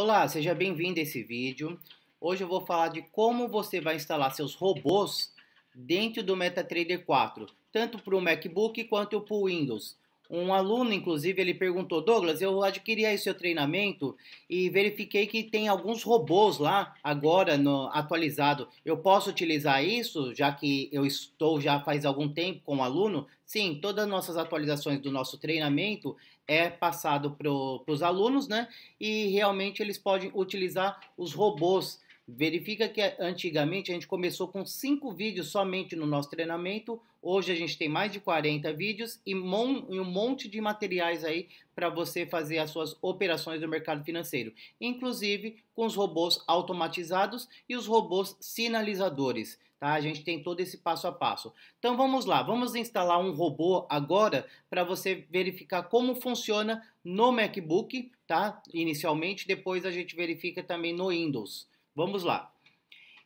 Olá, seja bem-vindo a esse vídeo. Hoje eu vou falar de como você vai instalar seus robôs dentro do MetaTrader 4, tanto para o MacBook quanto para o Windows. Um aluno, inclusive, ele perguntou: Douglas, eu adquiri aí seu treinamento e verifiquei que tem alguns robôs lá agora no atualizado. Eu posso utilizar isso, já que eu estou já faz algum tempo com o um aluno? Sim, todas as nossas atualizações do nosso treinamento é passado para os alunos, né? E realmente eles podem utilizar os robôs Verifica que antigamente a gente começou com cinco vídeos somente no nosso treinamento, hoje a gente tem mais de 40 vídeos e, e um monte de materiais aí para você fazer as suas operações no mercado financeiro, inclusive com os robôs automatizados e os robôs sinalizadores. Tá? A gente tem todo esse passo a passo. Então vamos lá, vamos instalar um robô agora para você verificar como funciona no MacBook, tá? Inicialmente, depois a gente verifica também no Windows. Vamos lá.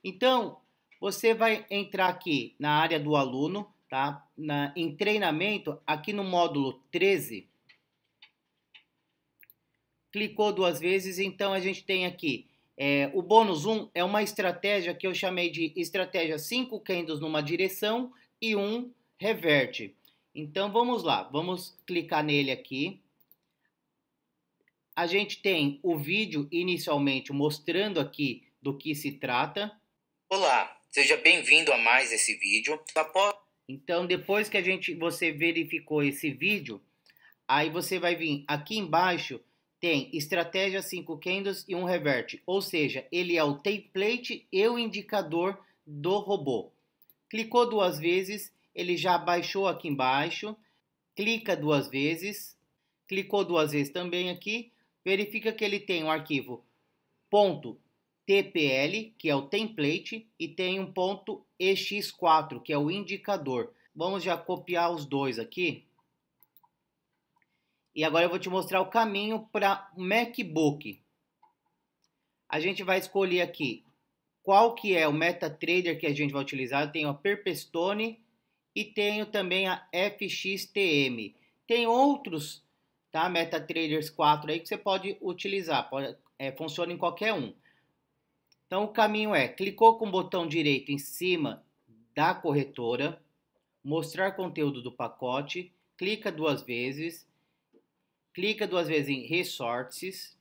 Então, você vai entrar aqui na área do aluno, tá? Na, em treinamento, aqui no módulo 13. Clicou duas vezes, então a gente tem aqui é, o bônus 1 é uma estratégia que eu chamei de estratégia 5 candles numa direção e um reverte. Então vamos lá, vamos clicar nele aqui. A gente tem o vídeo inicialmente mostrando aqui do que se trata? Olá, seja bem-vindo a mais esse vídeo. Após... Então, depois que a gente, você verificou esse vídeo, aí você vai vir aqui embaixo, tem estratégia 5 candles e um revert, ou seja, ele é o template e o indicador do robô. Clicou duas vezes, ele já baixou aqui embaixo, clica duas vezes, clicou duas vezes também aqui, verifica que ele tem o um arquivo ponto TPL, que é o template, e tem um ponto EX4, que é o indicador. Vamos já copiar os dois aqui. E agora eu vou te mostrar o caminho para MacBook. A gente vai escolher aqui qual que é o MetaTrader que a gente vai utilizar. Eu tenho a Perpestone e tenho também a FXTM. Tem outros tá? MetaTraders 4 aí que você pode utilizar, pode, é, funciona em qualquer um. Então, o caminho é: clicou com o botão direito em cima da corretora, mostrar conteúdo do pacote, clica duas vezes, clica duas vezes em Resources,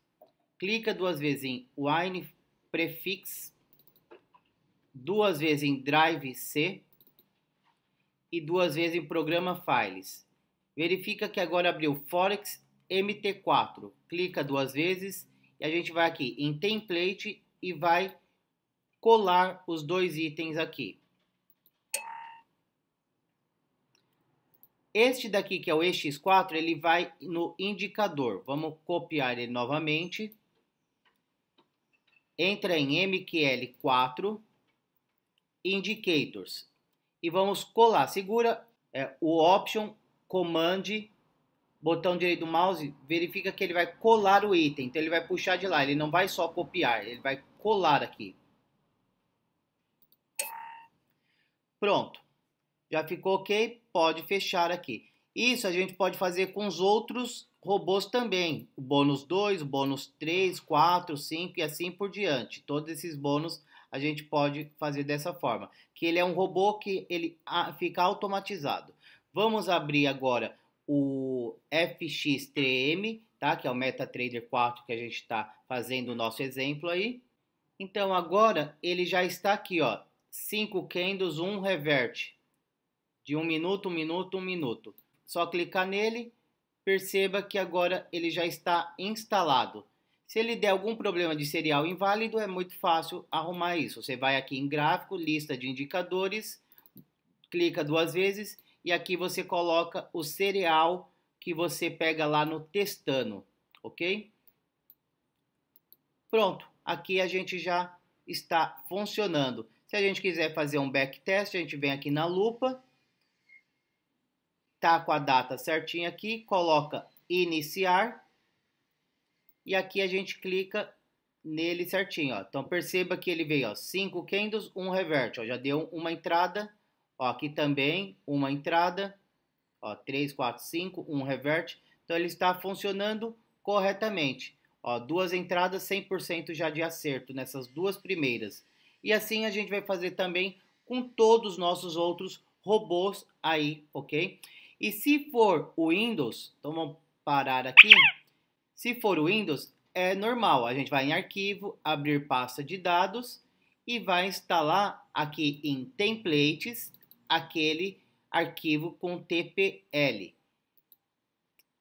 clica duas vezes em Wine Prefix, duas vezes em Drive C e duas vezes em Programa Files. Verifica que agora abriu Forex MT4. Clica duas vezes e a gente vai aqui em Template e vai colar os dois itens aqui. Este daqui, que é o EX4, ele vai no indicador. Vamos copiar ele novamente. Entra em MQL4, Indicators. E vamos colar. Segura é, o Option, Command, botão direito do mouse, verifica que ele vai colar o item. Então, ele vai puxar de lá. Ele não vai só copiar, ele vai colar aqui. Pronto. Já ficou ok? Pode fechar aqui. Isso a gente pode fazer com os outros robôs também. O bônus 2, o bônus 3, 4, 5 e assim por diante. Todos esses bônus a gente pode fazer dessa forma. Que ele é um robô que ele fica automatizado. Vamos abrir agora o FX3M, tá? Que é o MetaTrader 4 que a gente está fazendo o nosso exemplo aí. Então agora ele já está aqui, ó. 5 candles, um reverte. De um minuto, um minuto, um minuto. Só clicar nele, perceba que agora ele já está instalado. Se ele der algum problema de serial inválido, é muito fácil arrumar isso. Você vai aqui em gráfico, lista de indicadores, clica duas vezes e aqui você coloca o serial que você pega lá no testando, ok? Pronto, aqui a gente já está funcionando. Se a gente quiser fazer um backtest, a gente vem aqui na lupa, tá com a data certinha aqui, coloca iniciar e aqui a gente clica nele certinho, ó. Então perceba que ele veio, ó, 5 candles, 1 um revert, ó, já deu uma entrada, ó, aqui também uma entrada, ó, 3, 4, 5, 1 um revert. Então ele está funcionando corretamente. Ó, duas entradas 100% já de acerto nessas duas primeiras. E assim a gente vai fazer também com todos os nossos outros robôs aí, ok? E se for o Windows, então vamos parar aqui. Se for o Windows, é normal. A gente vai em arquivo, abrir pasta de dados e vai instalar aqui em templates aquele arquivo com TPL.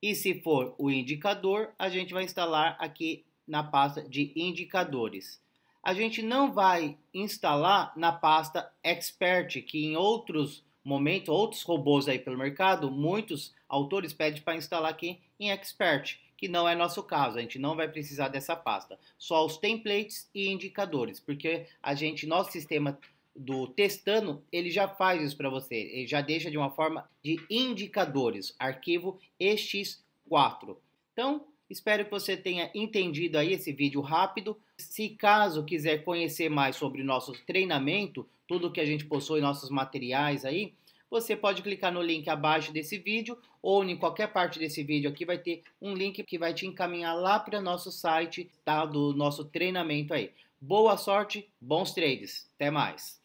E se for o indicador, a gente vai instalar aqui na pasta de indicadores a gente não vai instalar na pasta expert, que em outros momentos, outros robôs aí pelo mercado, muitos autores pedem para instalar aqui em expert, que não é nosso caso, a gente não vai precisar dessa pasta. Só os templates e indicadores, porque a gente, nosso sistema do testando, ele já faz isso para você, ele já deixa de uma forma de indicadores, arquivo x 4 Então, Espero que você tenha entendido aí esse vídeo rápido. Se caso quiser conhecer mais sobre o nosso treinamento, tudo que a gente possui, nossos materiais aí, você pode clicar no link abaixo desse vídeo ou em qualquer parte desse vídeo aqui vai ter um link que vai te encaminhar lá para o nosso site tá, do nosso treinamento aí. Boa sorte, bons trades, até mais!